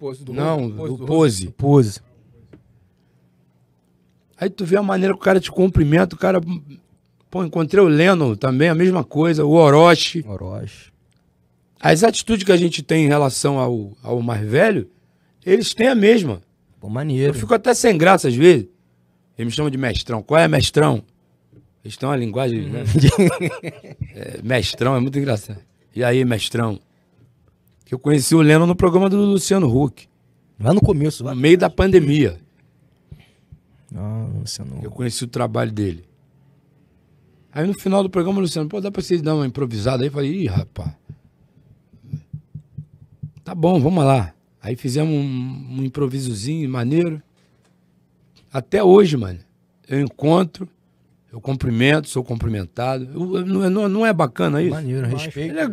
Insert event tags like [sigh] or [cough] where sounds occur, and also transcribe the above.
Pose do Não, rosto, do, do pose. Rosto. Pose. Aí tu vê a maneira que o cara te cumprimenta, o cara. Pô, encontrei o Leno também, a mesma coisa, o Orochi. Orochi. As atitudes que a gente tem em relação ao, ao mais velho, eles têm a mesma. Pô, maneiro. Eu fico até sem graça às vezes. Eles me chamam de mestrão. Qual é mestrão? Eles têm uma linguagem. Né? Uhum. [laughs] é, mestrão é muito engraçado. E aí, mestrão? que eu conheci o Lennon no programa do Luciano Huck. Lá no começo, lá. No meio da pandemia. Ah, Luciano. Eu conheci o trabalho dele. Aí no final do programa, o Luciano, pô, dá pra vocês dar uma improvisada aí? Eu falei, ih, rapaz. Tá bom, vamos lá. Aí fizemos um, um improvisozinho maneiro. Até hoje, mano, eu encontro, eu cumprimento, sou cumprimentado. Eu, eu, não, não é bacana isso? Maneiro, respeito. É